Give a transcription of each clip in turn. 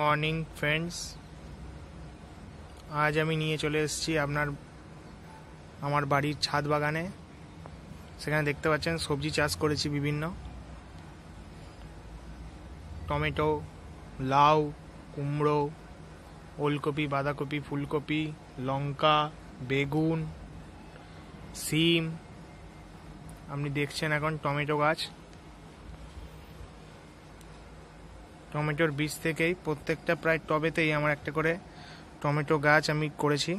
morning friends আজ আমি নিয়ে চলে এসেছি আপনার আমার বাড়ির ছাদ বাগানে সেখানে দেখতে পাচ্ছেন সবজি চাষ করেছি বিভিন্ন টমেটো লাউ কুমড়ো ওলকপি বাঁধাকপি ফুলকপি লঙ্কা বেগুন সিম আপনি দেখছেন এখন টমেটো গাছ টমেটোর বীজ থেকেই প্রত্যেকটা প্রায় টবেতেই আমার একটা করে টমেটো গাছ আমি করেছি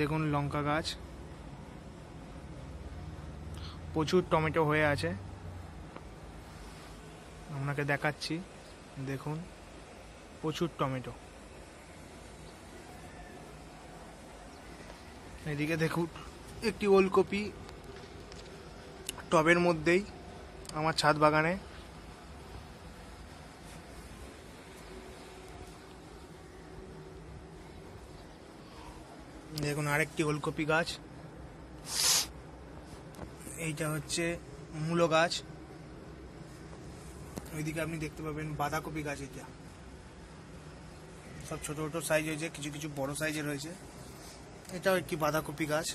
দেখুন লঙ্কা গাছ প্রচুর টমেটো হয়ে আছে আপনাকে দেখাচ্ছি দেখুন প্রচুর টমেটো এদিকে দেখুন একটি ওলকপি টবের মধ্যেই আমার ছাদ বাগানে দেখুন আরেকটি ওলকপি গাছ এইটা হচ্ছে মূলো গাছ ওইদিকে আপনি দেখতে পাবেন বাঁধাকপি গাছ এটা সব ছোট ছোট সাইজ হয়েছে কিছু কিছু বড় সাইজের রয়েছে এটাও একটি বাঁধাকপি গাছ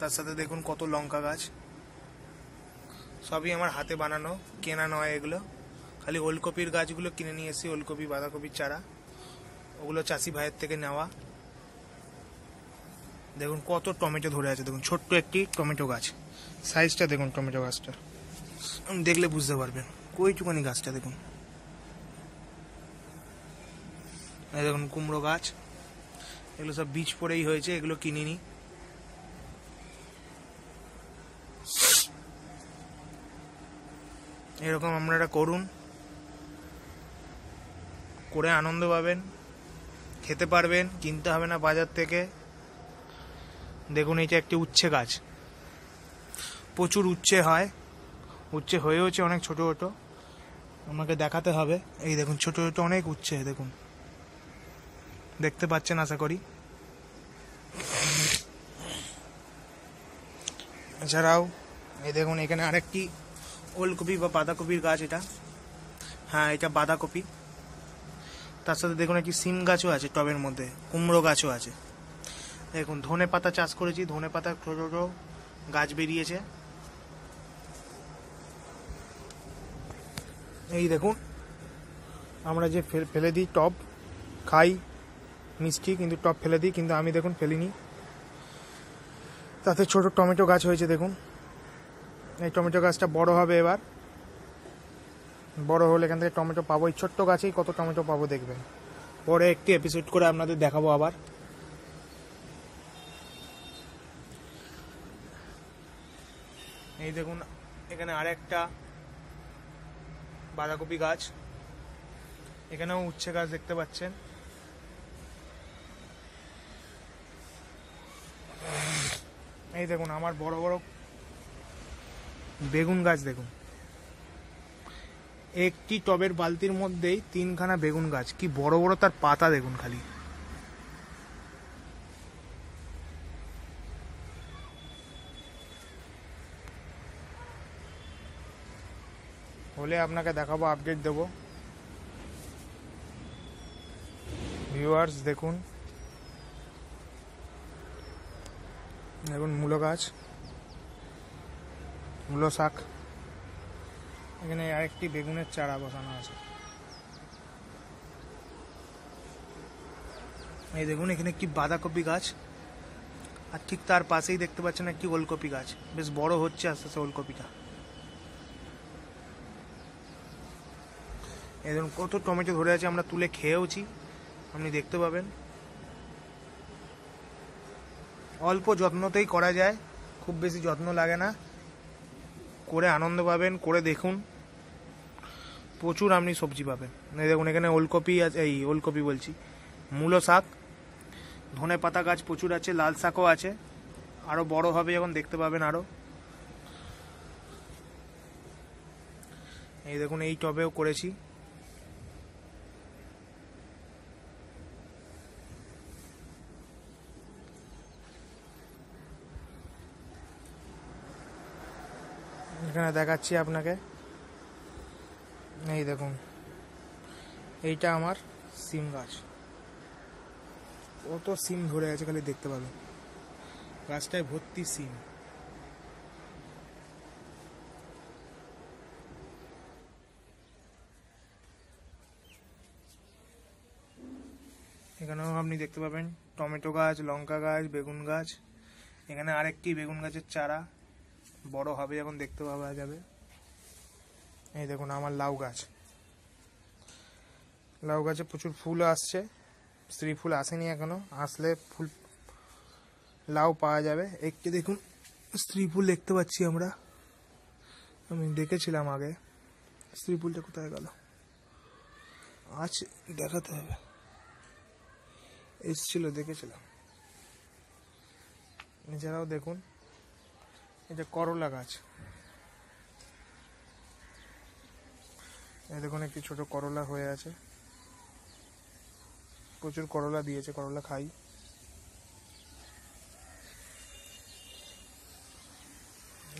তার সাথে দেখুন কত লঙ্কা গাছ সবই আমার হাতে বানানো কেনা নয় এগুলো খালি ওলকপির গাছগুলো কিনে নিয়ে এসি ওলকপি বাঁধাকপির চারা ওগুলো চাষি ভাইয়ের থেকে নেওয়া দেখুন কত টমেটো ধরে আছে দেখুন ছোট্ট একটি টমেটো গাছ সাইজটা দেখুন টমেটো গাছটা দেখলে বুঝতে পারবেন কইটুকানি গাছটা দেখুন দেখুন কুমড়ো গাছ এগুলো সব বীজ পরেই হয়েছে এগুলো কিনিনি এরকম আপনারা করুন করে আনন্দ পাবেন খেতে পারবেন কিনতে হবে না বাজার থেকে দেখুন এটা একটি উচ্ছে গাছ প্রচুর উচ্ছে হয় উচ্ছে হয়েওছে অনেক ছোট ছোটো আমাকে দেখাতে হবে এই দেখুন ছোট ছোট অনেক উচ্ছে দেখুন দেখতে পাচ্ছেন আশা করি এছাড়াও এই দেখুন এখানে আরেকটি ওলকপি বা বাঁধাকপির গাছ এটা হ্যাঁ এটা বাঁধাকপি তার সাথে দেখুন একটি সিম গাছও আছে টবের মধ্যে কুমড়ো গাছও আছে দেখুন ধনে পাতা চাষ করেছি ধনে পাতা ছোটো গাছ বেরিয়েছে এই দেখুন আমরা যে ফেলে দিই টপ খাই মিষ্টি কিন্তু টপ ফেলে দিই কিন্তু আমি দেখুন ফেলিনি তাতে ছোট টমেটো গাছ হয়েছে দেখুন এই টমেটো গাছটা বড় হবে এবার বড় হলে এখান থেকে টমেটো পাবো এই ছোট্ট গাছেই কত টমেটো পাবো দেখবেন পরে একটি এপিসোড করে আপনাদের দেখাবো আবার এই দেখুন এখানে আর একটা বাঁধাকপি গাছ এখানেও উচ্ছে গাছ দেখতে পাচ্ছেন এই দেখুন আমার বড় বড় বেগুন গাছ দেখুন একটি টবের বালতির মধ্যেই তিনখানা বেগুন গাছ কি বড় বড় তার পাতা দেখুন খালি হলে আপনাকে দেখাবো আপডেট দেব ভিউয়ার্স দেখুন দেখুন মূল গাছ মূলো শাক এখানে আরেকটি বেগুনের চারা বসানো আছে এই দেখুন এখানে একটি বাঁধাকপি গাছ আর ঠিক তার পাশেই দেখতে পাচ্ছেন একটি ওলকপি গাছ বেশ বড় হচ্ছে আস্তে আস্তে ওলকপিটা এই ধরুন কত টমেটো ধরে আছে আমরা তুলে খেয়েওছি আপনি দেখতে পাবেন অল্প যত্নতেই করা যায় খুব বেশি যত্ন লাগে না করে আনন্দ পাবেন করে দেখুন প্রচুর আপনি সবজি পাবেন দেখুন এখানে ওলকপি আছে এই ওলকপি বলছি মূলো শাক ধনে পাতা গাছ প্রচুর আছে লাল শাকও আছে আরও বড় হবে যখন দেখতে পাবেন আরও এই দেখুন এই টবেও করেছি এখানে দেখাচ্ছি আপনাকে এই দেখুন এইটা আমার সিম গাছ কত সিম ধরে আছে খালি দেখতে পাবে গাছটায় ভর্তি সিম এখানেও আপনি দেখতে পাবেন টমেটো গাছ লঙ্কা গাছ বেগুন গাছ এখানে আরেকটি বেগুন গাছের চারা বড় হবে যখন দেখতে পাওয়া যাবে এই দেখুন আমার লাউ গাছ লাউ গাছে প্রচুর ফুল আসছে স্ত্রী ফুল আসেনি এখনো আসলে ফুল লাউ পাওয়া যাবে একটি দেখুন স্ত্রী ফুল দেখতে পাচ্ছি আমরা আমি দেখেছিলাম আগে স্ত্রী ফুলটা কোথায় গেল আজ দেখাতে হবে এসছিল দেখেছিলাম এছাড়াও দেখুন এই যে করলা গাছ এই দেখুন একটি ছোট করলা হয়ে আছে প্রচুর করলা দিয়েছে করলা খাই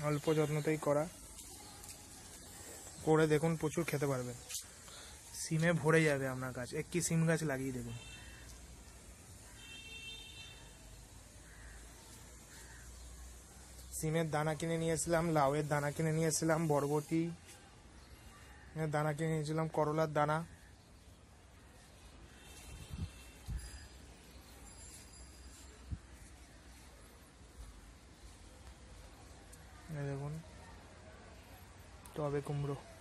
অল্প যত্নতেই করা করে দেখুন প্রচুর খেতে পারবেন সিমে ভরে যাবে আপনার গাছ একটি সিম গাছ লাগিয়ে দেখুন সিমের দানা কিনে নিয়েছিলাম লাউয়ের দানা কিনে নিয়েছিলাম বরবটি দানা কিনে নিয়েছিলাম করলার দানা দেখুন তবে কুমড়ো